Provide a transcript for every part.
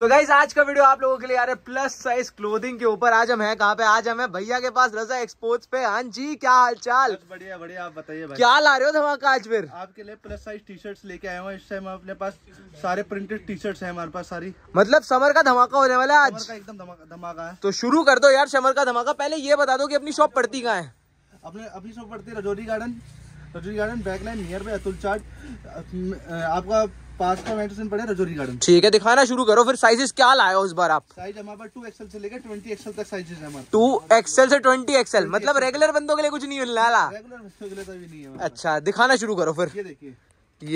तो गाइज आज का वीडियो आप लोगों के लिए आ रहा है प्लस साइज क्लोथिंग के ऊपर आज हम हैं कहाँ पे आज हम हैं भैया के पास रजा एक्सपोर्ट्स पे हाँ जी क्या हाल चाल बढ़िया बढ़िया आप बताइए भाई क्या ला रहे हो धमाका आज फिर आपके लिए प्लस साइज टी शर्ट लेके आए हूँ इस टाइम अपने पास सारे प्रिंटेड टी शर्ट है हमारे पास सारी मतलब समर का धमाका होने वाला है आज एकदम धमाका है तो शुरू कर दो यार समर का धमाका पहले ये बता दो की अपनी शॉप पड़ती कहाँ है अपने अपनी शॉप पड़ती है Rajouri Garden Rajouri Garden back line nearby Atul Chaat आपका पास का मेडिसिन पड़े रजौरी गार्डन ठीक है दिखाना शुरू करो फिर साइजेस क्या लाए हो इस बार आप साइज हमारे टू एक्सएल से लेकर ट्वेंटी एक्सएल तक साइजेस है टू एक्सएल से ट्वेंटी एक्सएल मतलब रेगुलर बंदों के लिए कुछ नहीं मिलने वाला रेगुलर बंदों के लिए तो नहीं है अच्छा दिखाना शुरू करो फिर ये देखिए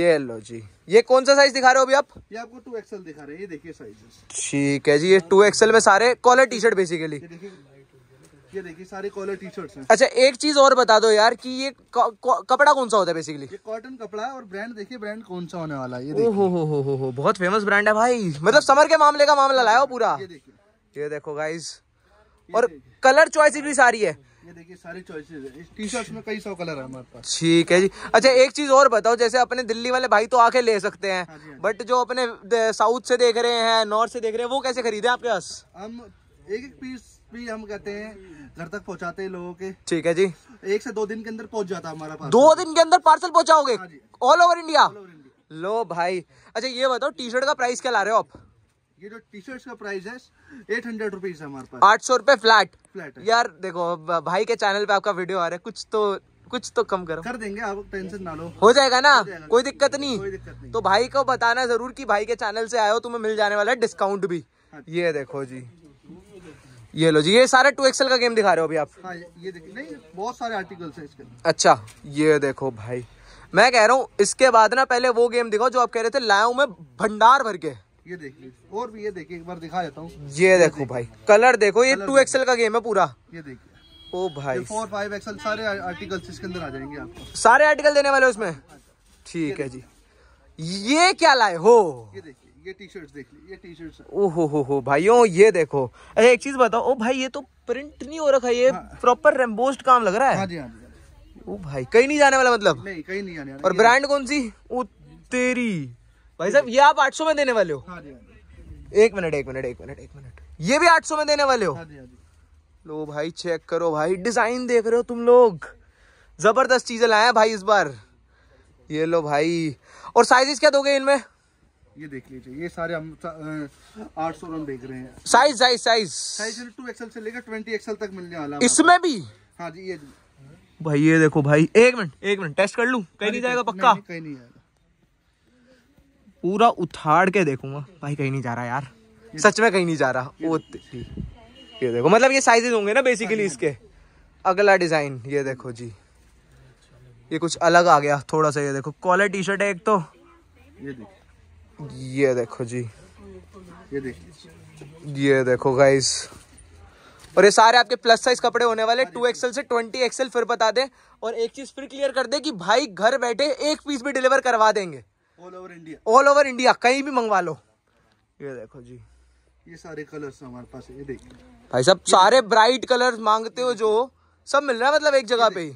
ये लो जी ये कौन सा साइज दिखा रहे हो अभी आप ये आपको टू एक्सएल दिखा रहे हैं ये देखिए साइजेस ठीक है जी ये टू एक्सएल में सारे कॉलर टी शर्ट बेसिकली ये देखिए सारे कॉलर टी शर्ट हैं अच्छा एक चीज और बता दो यार कि ये कपड़ा कौन सा होता है बेसिकली ये कॉटन कपड़ा है और ब्रांड देखिए ब्रांड कौन सा होने वाला है ये हो हो हो हो हो बहुत फेमस ब्रांड है भाई मतलब समर के मामले का मामला लाया हो पूरा ये देखो गाइज और कलर चॉइस भी सारी है ये देखिए सारी चॉइसेस है टी शर्ट में कई सौ कलर है हमारे पास ठीक है जी अच्छा एक चीज और बताओ जैसे अपने दिल्ली वाले भाई तो आके ले सकते हैं बट हाँ हाँ जो अपने साउथ से देख रहे हैं नॉर्थ से देख रहे हैं वो कैसे खरीदे आपके पास हम एक एक पीस भी हम कहते हैं घर तक पहुंचाते हैं लोगों के ठीक है जी एक से दो दिन के अंदर पहुंच जाता हमारा पार्सल दो दिन के अंदर पार्सल पहुंचाओगे ऑल ओवर इंडिया लो भाई अच्छा ये बताओ टी शर्ट का प्राइस क्या ला रहे हो आप ये जो टी शर्ट का प्राइस है एट हंड्रेड रुपीज है हमारे पास आठ सौ रुपए फ्लैट फ्लैट यार देखो भाई के चैनल पे आपका वीडियो आ रहा है कुछ तो कुछ तो कम करो कर देंगे आप टेंशन ना लो हो जाएगा ना हो जाएगा। कोई दिक्कत नहीं नहीं तो भाई को बताना जरूर कि भाई के चैनल से आयो तुम्हें मिल जाने वाला है डिस्काउंट भी हाँ ये देखो जी ये लो जी ये सारे टू एक्सल का गेम दिखा रहे हो अभी आप हाँ, ये देखिए नहीं बहुत सारे आर्टिकल्स हैं इसके अच्छा ये देखो भाई मैं कह रहा हूँ इसके बाद ना पहले वो गेम दिखाओ जो आप कह रहे थे लाया हूँ मैं भंडार भर के ये देखिए और भी ये देखिए एक बार दिखा देता हूँ ये, ये देखो भाई कलर देखो ये टू एक्सल का गेम है पूरा ये देखिए ओ भाई फोर फाइव एक्सल सारे आर्टिकल्स इसके अंदर आ जाएंगे आपको सारे आर्टिकल देने वाले उसमें हाँ ठीक है जी ये क्या लाए हो ये देखिए ये टी शर्ट देख ली ये टी शर्ट हो हो भाइयों ये देखो एक चीज बताओ ओ भाई ये तो प्रिंट नहीं हो रखा ये हाँ। प्रॉपर रेम्बोस्ड काम लग रहा है हाँ, हाँ जी हाँ जी ओ भाई कहीं नहीं जाने वाला मतलब नहीं कहीं नहीं जाने और ब्रांड कौन सी ओ तेरी भाई साहब ये आप 800 में देने वाले हो हाँ, हाँ जी एक मिनट एक मिनट एक मिनट एक मिनट ये भी 800 में देने वाले हो हाँ जी हाँ लो भाई चेक करो भाई डिजाइन देख रहे हो तुम लोग जबरदस्त चीजें लाए हैं भाई इस बार ये लो भाई और साइजेस क्या दोगे इनमें ये देख लीजिए ये सारे हम आठ सौ रन देख रहे हैं size size size size two XL से लेकर ट्वेंटी एक्सएल तक मिलने वाला इसमें भी हाँ जी ये भाई ये देखो भाई एक मिनट एक मिनट टेस्ट कर लू कहीं नहीं जाएगा पक्का कहीं नहीं जाएगा पूरा उठाड़ के देखूंगा भाई कहीं नहीं जा रहा यार सच में कहीं नहीं जा रहा ये वो ये देखो मतलब ये साइजेस होंगे ना बेसिकली हाँ इसके अगला डिज़ाइन ये देखो जी ये कुछ अलग आ गया थोड़ा सा ये देखो कॉलर टी शर्ट है एक तो ये देखो ये देखो जी ये देखिए ये देखो गाइस और ये सारे आपके प्लस साइज कपड़े होने वाले टू एक्सएल से ट्वेंटी एक्सएल फिर बता दे और एक चीज फिर क्लियर कर दे कि भाई घर बैठे एक पीस भी डिलीवर करवा देंगे all over India all over India कहीं भी मंगवा लो ये देखो जी ये सारे कलर्स हमारे पास ये देखिए भाई सब सारे ब्राइट कलर मांगते हो जो सब मिल रहा है मतलब एक जगह पे ही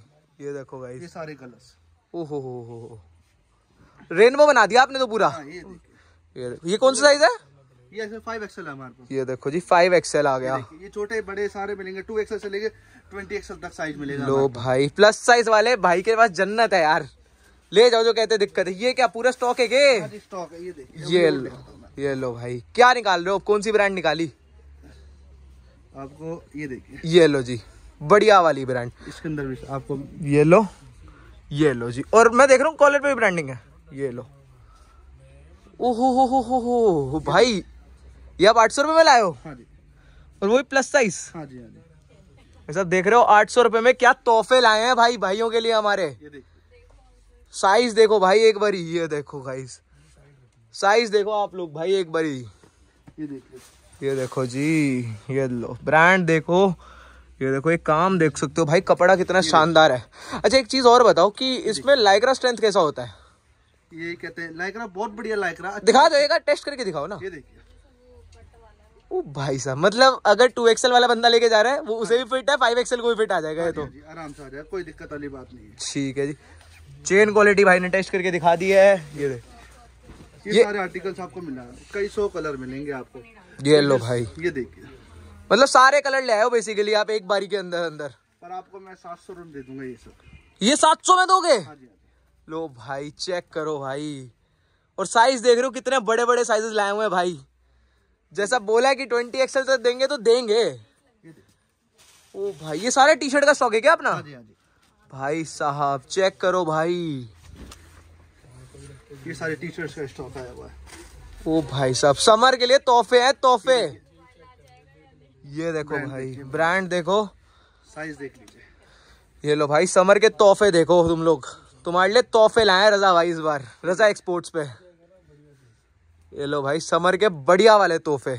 ये देखो भाई ये सारे कलर्स ओहो हो हो रेनबो बना दिया आपने तो पूरा हाँ, ये ये कौन सा साइज है ये फाइव एक्सएल है ये देखो जी फाइव एक्सएल आ गया ये छोटे बड़े सारे मिलेंगे टू एक्सएल से लेके ट्वेंटी एक्सएल तक साइज मिलेगा लो भाई प्लस साइज वाले भाई के पास जन्नत है यार ले जाओ जो कहते दिक्कत है ये क्या पूरा स्टॉक है के स्टॉक हाँ है ये देखिए ये लो ये लो भाई क्या निकाल रहे हो कौन सी ब्रांड निकाली आपको ये देखिए ये लो जी बढ़िया वाली ब्रांड इसके अंदर भी आपको ये लो ये लो जी और मैं देख रहा हूँ कॉलर पे भी ब्रांडिंग है ये लो ओहो हो हो हो हो भाई ये आप आठ सौ रुपए में लाए हो हाँ और वही प्लस साइज हाँ जी हाँ सब देख रहे हो आठ सौ रुपए में क्या तोहफे लाए हैं भाई भाइयों के लिए हमारे साइज देखो भाई एक बारी ये देखो भाई साइज देखो आप लोग भाई एक बारी ये देखो जी ये लो ब्रांड देखो ये देखो एक काम देख सकते हो भाई कपड़ा कितना शानदार है अच्छा एक चीज और बताओ कि इसमें लाइक्रा स्ट्रेंथ कैसा होता है ये कहते हैं लाइकरा बहुत बढ़िया लाइकरा अच्छा दिखा दो एक टेस्ट करके दिखाओ ना ये देखिए ओ भाई साहब मतलब अगर टू एक्सएल वाला बंदा लेके जा रहा है वो हाँ। उसे भी फिट है फाइव एक्सएल को भी फिट आ जाएगा ये हाँ तो हाँ आराम से आ जाएगा कोई दिक्कत वाली बात नहीं है ठीक है जी चेन क्वालिटी भाई ने टेस्ट करके दिखा दी है ये देख ये, सारे आर्टिकल्स आपको मिला कई सौ कलर मिलेंगे आपको ये लो भाई ये देखिए मतलब सारे कलर ले आयो बेसिकली आप एक बारी के अंदर अंदर पर आपको मैं सात सौ रूम दे दूंगा ये सब ये सात सौ में दोगे हाँ लो भाई चेक करो भाई और साइज देख रहे हो कितने बड़े बड़े साइजेस लाए हुए हैं भाई जैसा बोला है कि ट्वेंटी एक्सएल तक देंगे तो देंगे ओ भाई ये सारे टी शर्ट का स्टॉक है क्या अपना हाँ हाँ भाई साहब चेक करो भाई ये सारे टी शर्ट का स्टॉक आया हुआ है ओ भाई साहब समर के लिए तोहफे हैं तोहफे ये देखो भाई ब्रांड देखो साइज देख लीजिए ये लो भाई समर के तोहफे देखो तुम लोग तुम्हारे लिए तोहफे लाए रजा भाई इस बार रजा एक्सपोर्ट्स पे ये लो भाई समर के बढ़िया वाले तोहफे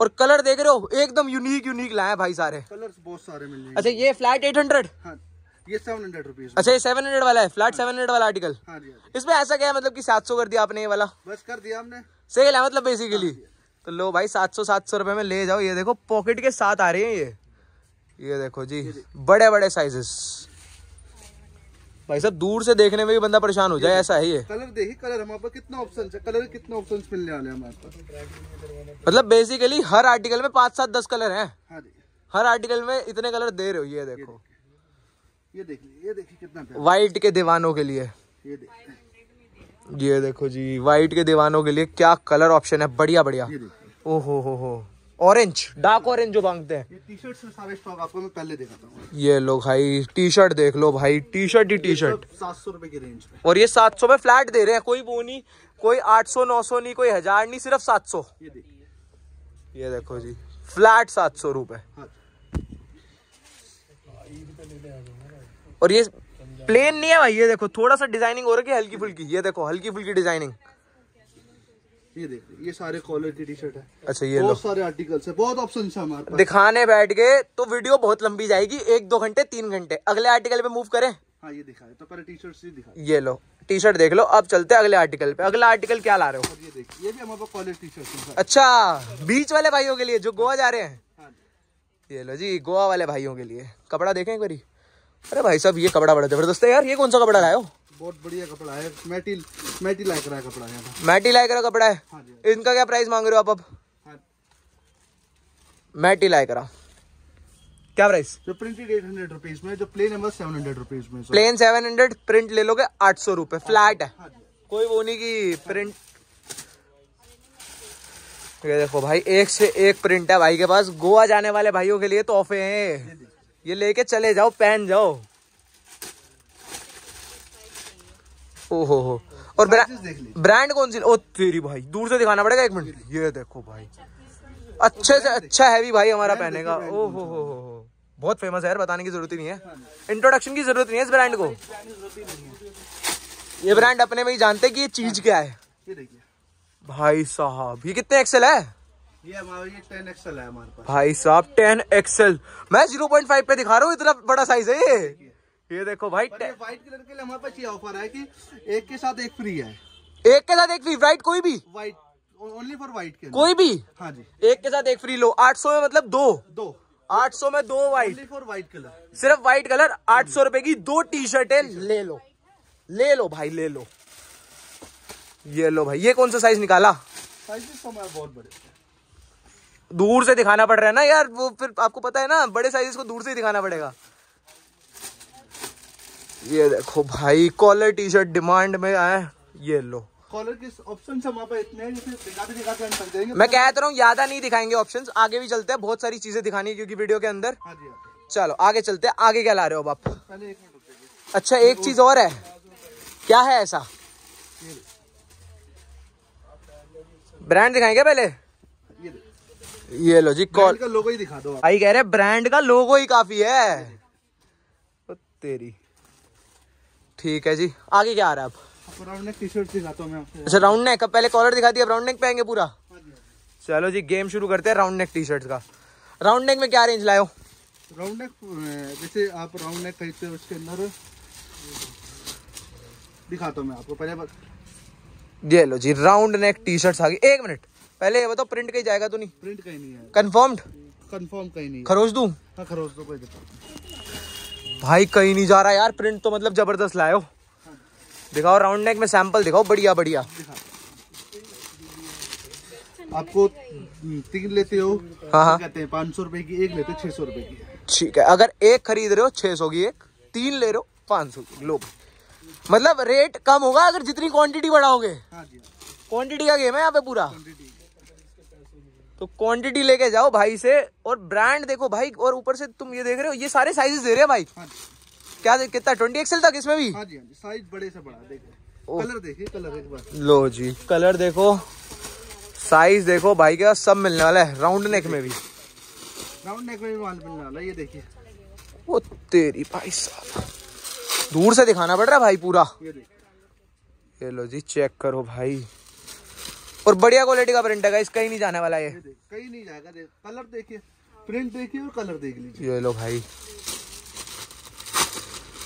और कलर देख रहे हो एकदम यूनिक यूनिक लाए भाई सारे कलर बहुत सारे मिल अच्छा ये फ्लैट एट हंड्रेड ये सेवन हंड्रेड रुपीज अच्छा ये सेवन हंड्रेड वाला है फ्लैट सेवन हाँ। वाला आर्टिकल हाँ, हाँ इसमें ऐसा क्या है मतलब कि सात सौ कर दिया आपने ये वाला बस कर दिया हमने सेल है मतलब बेसिकली हाँ तो लो भाई सात सौ सात सौ रुपए में ले जाओ ये देखो पॉकेट के साथ आ रही है ये ये देखो जी बड़े बड़े साइजेस भाई साहब दूर से देखने में भी बंदा परेशान हो जाए ऐसा है ये कलर देखिए कलर हमारे पास कितना ऑप्शन है कलर कितने ऑप्शन मिलने वाले हमारे पास मतलब बेसिकली हर आर्टिकल में पांच सात दस कलर है हाँ हर आर्टिकल में इतने कलर दे रहे हो ये देखो ये देखिए ये देखिए कितना व्हाइट के दीवानों के लिए ये देखो जी व्हाइट के दीवानों के लिए क्या कलर ऑप्शन है बढ़िया बढ़िया ओहो हो हो ऑरेंज डार्क ऑरेंज जो मांगते हैं ये लो भाई टी शर्ट देख लो भाई टी शर्ट ही टी शर्ट सात सौ रूपए की रेंज और ये सात सौ में फ्लैट दे रहे हैं कोई वो नहीं कोई आठ सौ नौ सौ नहीं कोई हजार नहीं सिर्फ सात सौ ये, देखो जी फ्लैट सात सौ रूपए हाँ। और ये प्लेन नहीं है भाई ये देखो थोड़ा सा डिजाइनिंग हो रही है हल्की फुल्की ये देखो हल्की फुल्की डिजाइनिंग ये देख ये सारे कॉलर की टी शर्ट है अच्छा ये बहुत सारे आर्टिकल्स है बहुत ऑप्शन है हमारे पास दिखाने बैठ गए तो वीडियो बहुत लंबी जाएगी एक दो घंटे तीन घंटे अगले आर्टिकल पे मूव करें हाँ ये दिखा तो पहले टी शर्ट दिखा ये लो टी शर्ट देख लो अब चलते हैं अगले आर्टिकल पे अगला आर्टिकल क्या ला रहे हो ये देखिए ये भी हमारे पास कॉलेज टी शर्ट अच्छा बीच वाले भाइयों के लिए जो गोवा जा रहे हैं हाँ ये लो जी गोवा वाले भाइयों के लिए कपड़ा देखें एक बारी अरे भाई साहब ये कपड़ा बड़ा जबरदस्त है यार ये कौन सा कपड़ा लाए हो बहुत बढ़िया कपड़ा है मैटी मैटी लाइक रहा कपड़ा है मैटी लाइक रहा कपड़ा है हाँ, हाँ इनका क्या प्राइस मांग रहे हो आप अब हाँ। मैटी लाइक रहा क्या प्राइस जो प्रिंटेड एट हंड्रेड रुपीज में जो प्लेन है सेवन हंड्रेड रुपीज में प्लेन सेवन हंड्रेड प्रिंट ले लोगे आठ सौ रुपए फ्लैट है हाँ कोई वो नहीं की प्रिंट ये देखो भाई एक से एक प्रिंट है भाई के पास गोवा जाने वाले भाइयों के लिए तोहफे हैं ये लेके चले जाओ पहन जाओ ओहो हो और ब्रांड कौन सी ओ तेरी भाई दूर से दिखाना पड़ेगा एक मिनट ये देखो भाई अच्छे से अच्छा हैवी भाई हमारा पहने का ओ हो बहुत फेमस है यार बताने की जरूरत ही नहीं है इंट्रोडक्शन की जरूरत नहीं है इस ब्रांड को ये ब्रांड अपने में ही जानते हैं कि ये चीज क्या है भाई साहब ये कितने एक्सेल है ये हमारे टेन एक्सेल है हमारे पास भाई साहब टेन एक्सेल मैं जीरो पॉइंट फाइव पे दिखा रहा हूँ इतना बड़ा साइज है ये ये देखो भाई व्हाइट कलर के लिए हमारे पास ये ऑफर है कि एक के साथ एक फ्री है एक के साथ एक फ्री व्हाइट कोई भी व्हाइट ओनली फॉर व्हाइट के कोई भी हाँ जी एक के साथ एक फ्री लो आठ में मतलब दो दो 800 में दो वाइट फॉर व्हाइट कलर सिर्फ व्हाइट कलर 800 रुपए की दो टी शर्ट है ले लो ले लो भाई ले लो ये लो भाई ये कौन सा साइज निकाला साइज बहुत बड़े दूर से दिखाना पड़ रहा है ना यार वो फिर आपको पता है ना बड़े साइज को दूर से ही दिखाना पड़ेगा ये देखो भाई कॉलर टी शर्ट डिमांड में आए ये लो कॉलर ऑप्शन इतने हैं मैं कह तो रहा हूँ ज्यादा नहीं दिखाएंगे ऑप्शंस आगे भी चलते हैं बहुत सारी चीजें दिखानी है क्योंकि वीडियो के अंदर हाँ हाँ चलो आगे चलते हैं आगे क्या ला रहे हो बाप अच्छा एक चीज और है क्या है ऐसा ब्रांड दिखाएंगे पहले ये लो जी कॉल का लोगो ही दिखा दो आई कह रहे ब्रांड का लोगो ही काफी है तेरी ठीक है जी आगे क्या आ रहा है आप राउंड अच्छा राउंड नेक अब पहले कॉलर दिखा दिया राउंड नेक पे पूरा हाँ हाँ चलो जी गेम शुरू करते हैं राउंड नेक टी शर्ट का राउंड नेक में क्या रेंज लाए राउंड नेक जैसे आप राउंड नेक खरीदते हो उसके अंदर दिखाता हूँ मैं आपको पहले ये लो जी राउंड नेक टी आ गई एक मिनट पहले ये बताओ प्रिंट कहीं जाएगा तो नहीं प्रिंट कहीं नहीं है कहीं नहीं खरोज हाँ खरोज दो कोई भाई कहीं नहीं जा रहा यार प्रिंट तो मतलब जबरदस्त लाए हो दिखाओ राउंड नेक में सैंपल दिखाओ बढ़िया बढ़िया आपको हम्म, तीन लेते हो हाँ हाँ कहते हैं पाँच सौ रुपए की एक लेते छह सौ रुपए की ठीक है अगर एक खरीद रहे हो छह सौ की एक तीन ले रहे हो पाँच सौ की लो मतलब रेट कम होगा अगर जितनी क्वांटिटी बढ़ाओगे क्वांटिटी हाँ हाँ। का गेम है यहाँ पे पूरा तो क्वांटिटी लेके जाओ भाई से और ब्रांड देखो भाई और ऊपर से तुम ये देख रहे हो ये सारे साइजेस दे रहे हैं भाई हाँ क्या कितना ट्वेंटी एक्सएल तक इसमें भी साइज हाँ हाँ बड़े से बड़ा देखो कलर देखिए कलर एक बार लो जी कलर देखो साइज देखो भाई का सब मिलने वाला है राउंड नेक में भी राउंड नेक में भी माल मिलने वाला ये देखिए वो तेरी भाई साहब दूर से दिखाना पड़ रहा है भाई पूरा ये, ये लो जी चेक करो भाई और बढ़िया क्वालिटी का प्रिंट है कहीं नहीं जाने वाला ये कहीं नहीं जाएगा देख कलर देखिए प्रिंट देखिए और कलर देख लीजिए ये लो भाई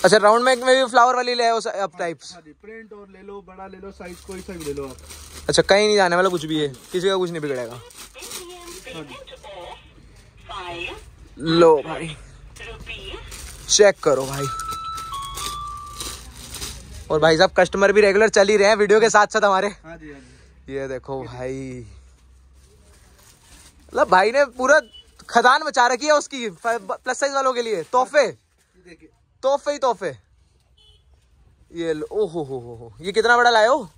अच्छा राउंड में भी फ्लावर वाली ले आप टाइप्स प्रिंट और ले लो बड़ा ले लो साइज कोई सा भी ले लो आप अच्छा कहीं नहीं जाने वाला कुछ भी है किसी का कुछ नहीं बिगड़ेगा लो भाई चेक करो भाई और भाई साहब कस्टमर भी रेगुलर चल ही रहे हैं वीडियो के साथ साथ हमारे हाँ जी हाँ जी ये देखो भाई मतलब भाई ने पूरा खदान बचा रखी है उसकी प्लस साइज वालों के लिए तोहफे तोहफे ही तोहफे ये ओहो हो हो हो ये कितना बड़ा लाए हो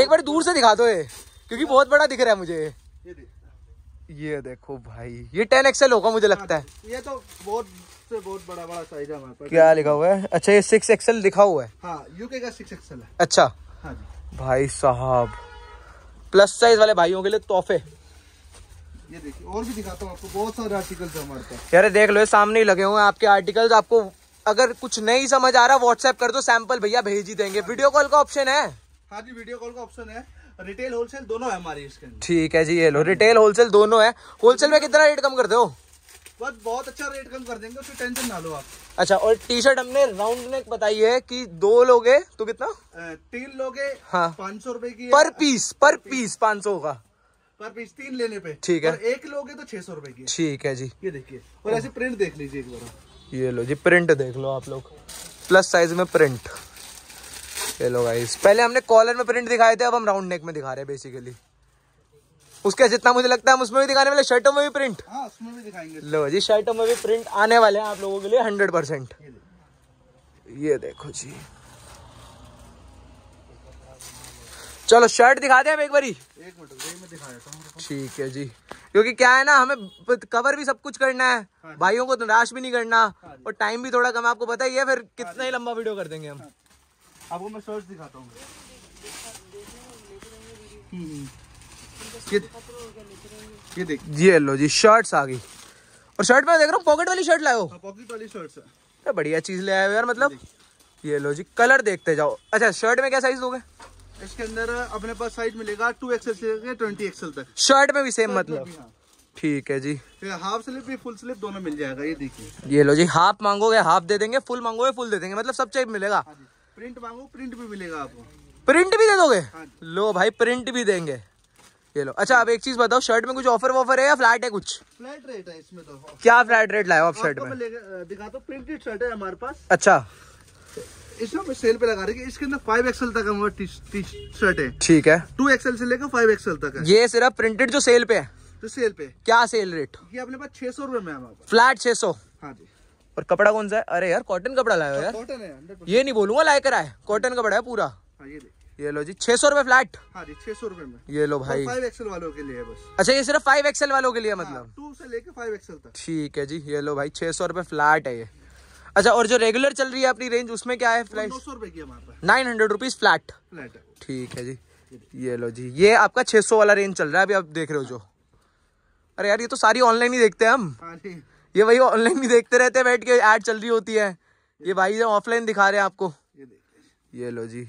एक बार दूर से दिखा दो ये क्योंकि बहुत बड़ा दिख रहा है मुझे ये देखो भाई ये टेन एक्सएल होगा मुझे हाँ, लगता है ये तो बहुत से बहुत बड़ा बड़ा साइज है हमारे पास क्या लिखा हुआ है अच्छा ये सिक्स एक्सएल लिखा हुआ है हाँ यूके का सिक्स एक्सएल है अच्छा हाँ जी भाई साहब प्लस साइज वाले भाइयों के लिए तोहफे ये देखिए और भी दिखाता हूँ आपको बहुत सारे आर्टिकल्स हमारे पास यार देख लो ये सामने ही लगे हुए हैं आपके आर्टिकल्स आपको अगर कुछ नहीं समझ आ रहा व्हाट्सएप कर दो सैंपल भैया भेज ही देंगे वीडियो कॉल का ऑप्शन है हाँ जी वीडियो कॉल का ऑप्शन है रिटेल होलसेल दोनों है हमारे इसके ठीक है जी ये लो रिटेल होलसेल दोनों है होलसेल में कितना रेट कम करते हो बस बहुत अच्छा रेट कम कर देंगे उसकी टेंशन ना लो आप अच्छा और टी शर्ट हमने राउंड नेक बताई है कि दो लोगे तो कितना तीन लोगे हाँ पाँच सौ रूपए की पर पीस पर पीस पाँच सौ का पर पीस तीन लेने पे ठीक है और एक लोगे तो छह सौ रूपए की ठीक है जी ये देखिए और ऐसे प्रिंट देख लीजिए एक बार ये लो जी प्रिंट देख लो आप लोग प्लस साइज में प्रिंट ये लो गाइस पहले हमने कॉलर में प्रिंट दिखाए थे अब हम राउंड नेक में दिखा रहे हैं बेसिकली उसके जितना मुझे लगता है उसमें भी दिखाने वाले शर्टों में भी प्रिंट आ, हाँ, उसमें भी दिखाएंगे लो जी शर्टों में भी प्रिंट आने वाले हैं आप लोगों के लिए हंड्रेड परसेंट ये देखो जी चलो शर्ट दिखा दे एक बारी एक मिनट ठीक है जी क्योंकि क्या है ना हमें कवर भी सब कुछ करना है हाँ भाइयों को तो निराश भी नहीं करना हाँ और टाइम भी थोड़ा कम आपको पता ही है फिर कितना ही लंबा वीडियो कर देंगे हम आपको मैं शर्ट दिखाता हूँ हम्म, हम्म। जी ये लो जी शर्ट्स आ गई और शर्ट में देख रहा हूँ पॉकेट वाली शर्ट लाए पॉकेट हाँ, वाली शर्ट है बढ़िया चीज ले आए यार मतलब ये लो जी कलर देखते जाओ अच्छा शर्ट में क्या साइज दोगे इसके अंदर अपने पास साइज मिलेगा टू एक्सएल से लेकर ट्वेंटी एक्सएल तक शर्ट में भी सेम तो मतलब हाँ। ठीक है जी हाफ स्लिप भी फुल स्लिप दोनों मिल जाएगा ये देखिए ये लो जी हाफ मांगोगे हाफ दे देंगे फुल मांगोगे फुल दे देंगे मतलब सब चाइप मिलेगा हाँ प्रिंट मांगो प्रिंट भी मिलेगा आपको प्रिंट भी दे दोगे हाँ लो भाई प्रिंट भी देंगे ये लो अच्छा आप एक चीज बताओ शर्ट में कुछ ऑफर वॉफर है या फ्लैट है कुछ फ्लैट रेट है इसमें तो क्या फ्लैट रेट लाए आप शर्ट में दिखा दो प्रिंटेड शर्ट है हमारे पास अच्छा इसमें सेल पे लगा रही इसके अंदर फाइव एक्सएल तक शर्ट है ठीक है टू एक्सएल से लेकर फाइव एक्सएल तक ये सिर्फ प्रिंटेड जो सेल पे है सेल तो पे क्या सेल रेट ये अपने पास छह सौ में फ्लैट छह सौ हाँ जी और कपड़ा कौन सा है अरे यार कॉटन कपड़ा लाया कॉटन अच्छा, है ये नहीं बोलूंगा लाया करा है कॉटन कपड़ा है पूरा हाँ, ये ये लो जी छे सौ रूपए फ्लैट हाँ जी छह सौ रूपए में ये लो भाई फाइव एक्सएल वालों के लिए बस अच्छा ये सिर्फ फाइव एक्सएल वालों के लिए हाँ, मतलब टू से लेके फाइव एक्सएल तक ठीक है जी ये लो भाई छे सौ रूपए फ्लैट है ये अच्छा और जो रेगुलर चल रही है अपनी रेंज उसमें क्या है फ्लैट सौ रूपए की nine hundred rupees flat flat ठीक है जी ये लो जी ये आपका छे सौ वाला रेंज चल रहा है अभी आप देख रहे हो जो अरे यार ये तो सारी ऑनलाइन ही देखते हैं हम हाँ ये वही ऑनलाइन भी देखते रहते हैं बैठ के एड चल रही होती है ये भाई ऑफलाइन दिखा रहे हैं आपको ये लो जी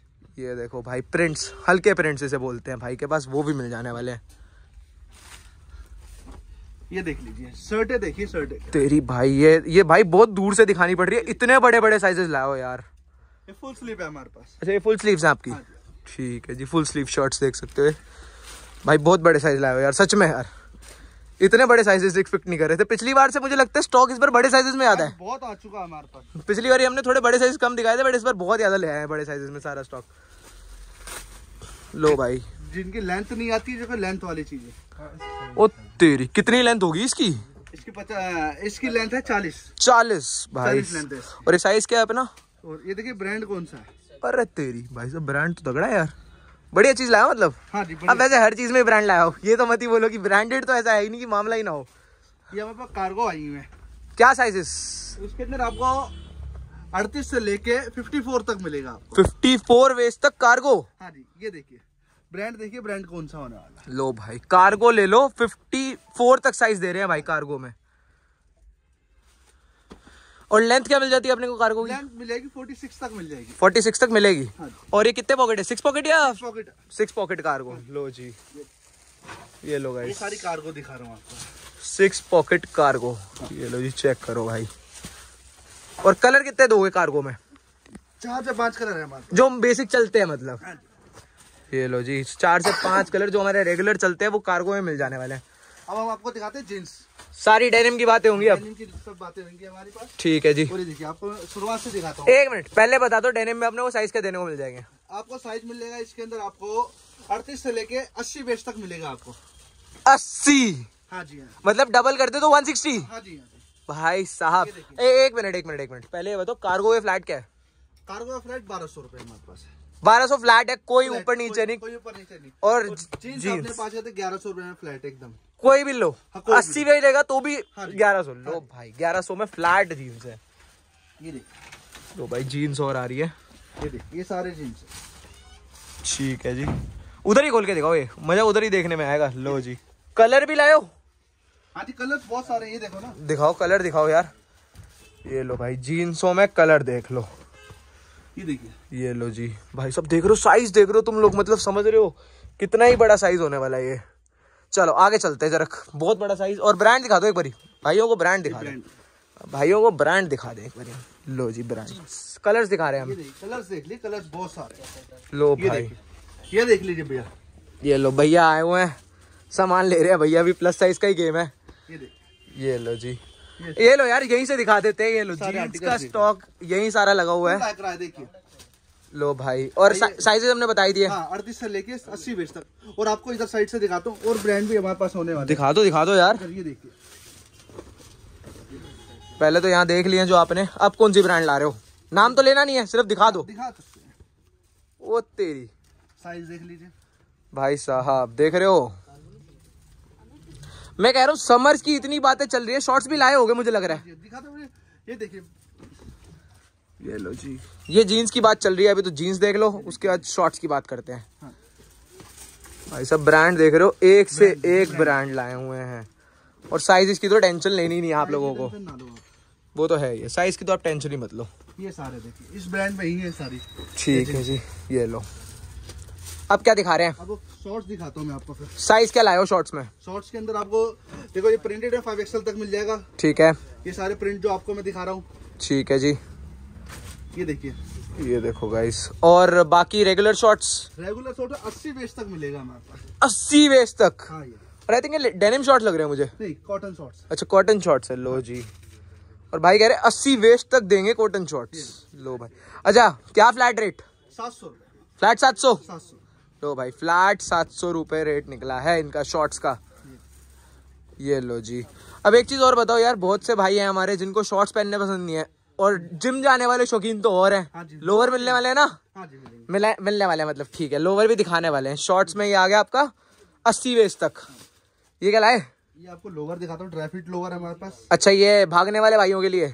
ये देखो भाई प्रिंट्स हल्के प्रिंट्स इसे बोलते हैं भाई के पास वो भी मिल जाने वाले हैं ये देख लीजिए शर्टे देखिए शर्टे तेरी भाई ये ये भाई बहुत दूर से दिखानी पड़ रही है इतने बड़े बड़े साइजेस लाओ यार ये फुल स्लीव है हमारे पास अच्छा ये फुल स्लीव है आपकी हाँ ठीक है जी फुल स्लीव शर्ट्स देख सकते हो भाई बहुत बड़े साइज लाए हो यार सच में यार इतने बड़े साइजेस एक्सपेक्ट नहीं कर रहे थे पिछली बार से मुझे लगता है स्टॉक इस बार बड़े साइजेस में ज्यादा है बहुत आ चुका हमारे पास पिछली बार हमने थोड़े बड़े साइज कम दिखाए थे बट इस बार बहुत ज्यादा ले आए हैं बड़े साइजेस में सारा स्टॉक लो भाई जिनकी लेंथ नहीं आती जो लेंथ वाली चीजें ओ तेरी कितनी लेंथ होगी इसकी इसकी इसकी लेंथ है चालीस चालीस भाई और ये साइज क्या है अपना और ये देखिए ब्रांड कौन सा है अरे तेरी भाई साहब ब्रांड तो तगड़ा है यार बढ़िया चीज लाया मतलब हाँ जी अब वैसे हर चीज में ब्रांड लाया हो ये तो मत ही बोलो कि ब्रांडेड तो ऐसा है ही नहीं कि मामला ही ना हो ये हमारे पास कार्गो आई हुई है क्या साइजेस उसके अंदर आपको अड़तीस से लेके 54 तक मिलेगा 54 वेज तक कार्गो हाँ जी ये देखिए ब्रांड देखिए ब्रांड कौन सा होने वाला लो भाई कार्गो ले लो फोर तक साइज दे रहे हैं भाई कार्गो में और लेंथ क्या मिल जाती है अपने को कार्गो की मिलेगी 46 तक मिल जाएगी 46 तक मिलेगी हाँ। और ये कितने पॉकेट है सिक्स पॉकेट या पॉकेट सिक्स पॉकेट कार्गो लो जी ये लो भाई सारी कार्गो दिखा रहा हूँ आपको सिक्स पॉकेट कार्गो ये लो जी चेक करो भाई और कलर कितने दोगे कार्गो में चार से पांच कलर है जो हम बेसिक चलते हैं मतलब हाँ ये लो जी चार से पांच कलर जो हमारे रेगुलर चलते हैं वो कार्गो में मिल जाने वाले हैं अब हम आपको दिखाते हैं जींस सारी डेनिम की बातें होंगी अब बातें होंगी हमारे पास ठीक है जी देखिए आपको शुरुआत से दिखाता हूँ एक मिनट पहले बता दो डेनिम में अपने को साइज का देने को मिल जाएंगे आपको साइज मिलेगा इसके अंदर आपको अड़तीस से लेके अस्सी बेस तक मिलेगा आपको अस्सी हाँ जी हाँ मतलब डबल करते तो वन सिक्सटी हाँ हाँ भाई साहब एक मिनट एक मिनट एक मिनट पहले बताओ कार्गो वे फ्लैट क्या है कार्गो फ्लैट बारह सौ रूपये हमारे पास बारह सौ फ्लैट है कोई ऊपर नीचे नहीं कोई ऊपर नीचे नहीं और जी अपने पास तो ग्यारह सौ रुपए में फ्लैट एकदम कोई भी लो हाँ, अस्सी में ही लेगा तो भी हाँ, ग्यारह सौ लो हाँ। भाई ग्यारह सौ में फ्लैट जीन्स है ये देख लो भाई जीन्स और आ रही है ये देख ये सारे जीन्स ठीक है जी उधर ही खोल के दिखाओ ये मजा उधर ही देखने में आएगा लो जी कलर भी लाओ हाँ जी कलर बहुत सारे ये देखो ना दिखाओ कलर दिखाओ यार ये लो भाई जीन्सों में कलर देख लो ये देखिए ये लो जी भाई सब देख रहे हो साइज देख रहे हो तुम लोग मतलब समझ रहे हो कितना ही बड़ा साइज होने वाला है ये चलो आगे चलते हैं जरा बहुत बड़ा साइज और ब्रांड दिखा दो एक बारी भाइयों को ब्रांड दिखा दे भाइयों को ब्रांड दिखा दे एक बारी लो जी ब्रांड कलर्स दिखा रहे हैं हम कलर्स देख ली कलर्स बहुत सारे लो भाई ये देख लीजिए भैया ये लो भैया आए हुए हैं सामान ले रहे हैं भैया अभी प्लस साइज का ही गेम है ये ये लो जी ये लो यार यहीं से दिखा देते हैं ये लो जी का स्टॉक यहीं सारा लगा हुआ है देखिए लो भाई और सा, साइजेस हमने बताई दिए हाँ, अड़तीस से लेके अस्सी बेच तक और आपको इधर साइड से दिखाता हूँ और ब्रांड भी हमारे पास होने वाले दिखा दो दिखा दो यार ये देखिए पहले तो यहाँ देख लिए जो आपने अब कौन सी ब्रांड ला रहे हो नाम तो लेना नहीं है सिर्फ दिखा दो दिखा सकते हैं वो तेरी साइज देख लीजिए भाई साहब देख रहे हो मैं कह रहा हूँ समर्स की इतनी बातें चल रही है शॉर्ट्स भी लाए होंगे मुझे लग रहा है दिखा दो ये देखिए ये लो जी ये जीन्स की बात चल रही है अभी तो जीन्स देख लो उसके बाद शॉर्ट्स की बात करते हैं हाँ। भाई सब ब्रांड देख रहे हो एक से एक ब्रांड लाए हुए हैं और साइज इसकी तो टेंशन लेनी नहीं है आप लोगों को वो तो है ये साइज की तो आप टेंशन ही मत लो ये सारे देखिए इस ब्रांड में ही है सारी ठीक है जी ये लो अब क्या दिखा रहे हैं अब शॉर्ट्स दिखाता हूं मैं आपको फिर साइज क्या लाया हो शॉर्ट्स में शॉर्ट्स के अंदर आपको देखो ये प्रिंटेड है फाइव एक्सएल तक मिल जाएगा ठीक है ये सारे प्रिंट जो आपको मैं दिखा रहा हूँ ठीक है जी ये देखिए ये देखो गाइस और बाकी रेगुलर शॉट्स रेगुलर शॉर्ट अस्सी वेज तक मिलेगा हमारे पास अस्सी वेज तक हाँ और आई थिंक डेनिम शॉर्ट लग रहे हैं मुझे कॉटन शॉट्स अच्छा कॉटन शॉट्स है लो जी और भाई कह रहे अस्सी वेस्ट तक देंगे कॉटन शॉट्स लो भाई अच्छा क्या फ्लैट रेट सात सौ फ्लैट सात सौ लो भाई फ्लैट सात सौ रुपये रेट निकला है इनका शॉर्ट्स का ये लो जी अब एक चीज़ और बताओ यार बहुत से भाई हैं हमारे जिनको शॉर्ट्स पहनने पसंद नहीं है और जिम जाने वाले शौकीन तो और हैं लोअर हाँ हाँ मिलने वाले हैं ना हाँ मिला मिलने वाले मतलब ठीक है लोअर भी दिखाने वाले हैं शॉर्ट्स में ये आ गया आपका अस्सी वेज तक ये क्या लाए ये आपको लोवर दिखाता हूँ ड्राई फिट लोवर हमारे पास अच्छा ये भागने वाले भाइयों के लिए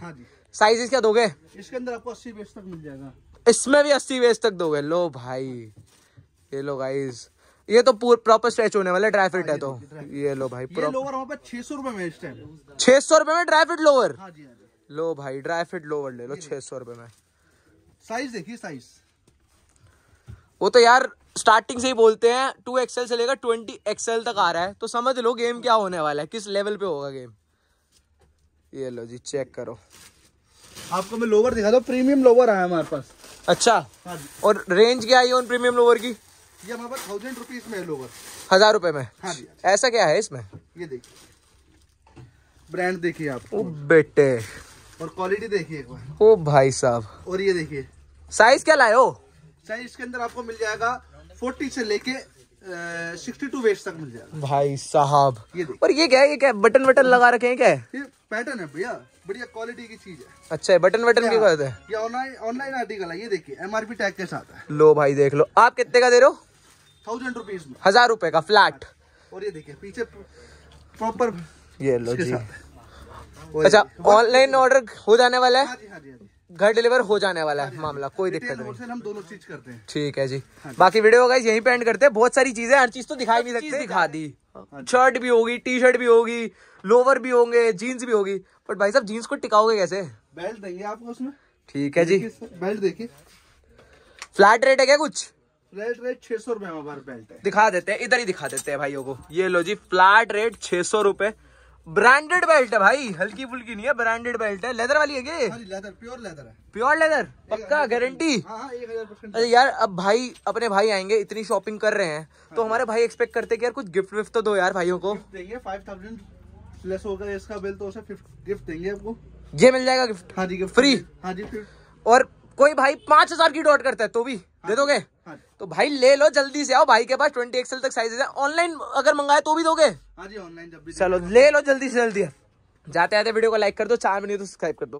साइज क्या दोगे इसके अंदर आपको अस्सी वेज तक मिल जाएगा इसमें भी अस्सी वेज तक दोगे लो भाई ये लो गाइज ये तो प्रॉपर स्ट्रेच होने वाला ड्राई फिट है तो ये लो भाई ये लोवर छह सौ रूपये में छह सौ रूपये में ड्राई फिट लोवर लो भाई ड्राई फिट लोवर ले लो छह सौ रुपए में साइज देखिए साइज वो तो यार स्टार्टिंग से ही बोलते हैं टू एक्सएल से लेकर ट्वेंटी एक्सएल तक आ रहा है तो समझ लो गेम क्या होने वाला है किस लेवल पे होगा गेम ये लो जी चेक करो आपको मैं लोवर दिखा दो प्रीमियम लोवर आया हमारे पास अच्छा हाँ और रेंज क्या आई है उन प्रीमियम लोवर की ये हमारे पास थाउजेंड रुपीज में है लोवर हजार रुपए में हाँ हाँ ऐसा क्या है इसमें ये देखिए ब्रांड देखिए आप बेटे और क्वालिटी देखिए एक बार ओ भाई साहब और ये देखिए साइज क्या लाए हो साइज के अंदर आपको मिल जाएगा फोर्टी से लेके सिक्सटी टू वेस्ट तक मिल जाएगा भाई साहब ये और ये क्या है ये क्या बटन वटन लगा रखे हैं क्या पैटर्न है भैया बढ़िया क्वालिटी की चीज है अच्छा है बटन वटन की बात है ये ऑनलाइन आर्टिकल है ये देखिए एमआरपी टैग के साथ है लो भाई देख लो आप कितने का दे रहे हो थाउजेंड रुपीज हजार रुपए का फ्लैट और ये देखिए पीछे प्रॉपर ये लो जी अच्छा ऑनलाइन हाँ ऑर्डर हाँ हाँ हो जाने वाला है घर डिलीवर हो जाने वाला है मामला कोई दिक्कत नहीं हम दोनों चीज करते हैं ठीक है जी बाकी वीडियो का यही पे एंड करते हैं बहुत सारी चीजें हर चीज तो दिखाई भी सकती दिखा दी शर्ट भी होगी टी शर्ट भी होगी लोवर भी होंगे जीन्स भी होगी बट भाई साहब जीन्स को टिकाओगे कैसे बेल्ट देंगे आपको उसमें ठीक है जी बेल्ट देखिए फ्लैट रेट है क्या कुछ फ्लैट रेट छह सौ रूपये दिखा देते हैं इधर ही दिखा देते हैं भाइयों को ये लो जी फ्लैट रेट छह सौ रूपये ब्रांडेड बेल्ट है भाई हल्की फुल्की नहीं है ब्रांडेड बेल्ट है लेदर वाली है हाँ लेदर प्योर लेदर है प्योर लेदर पक्का गारंटी हाँ, हाँ, अरे यार अब भाई अपने भाई आएंगे इतनी शॉपिंग कर रहे हैं हाँ। तो हमारे भाई एक्सपेक्ट करते हैं कि यार कुछ गिफ्ट विफ्ट तो दो यार भाइयों को फाइव थाउजेंड इसका बिल तो गिफ्ट देंगे ये मिल जाएगा गिफ्ट हाँ जी गिफ्ट फ्री हाँ जी और कोई भाई पांच हजार की डॉट करता है तो भी दे दोगे हाँ तो भाई ले लो जल्दी से आओ भाई के पास ट्वेंटी एक्सएल तक साइजेस है ऑनलाइन अगर मंगाए तो भी दोगे हाँ जी ऑनलाइन जब भी चलो ले लो जल्दी से जल्दी जाते आते वीडियो को लाइक कर दो चार मिनट तो सब्सक्राइब कर दो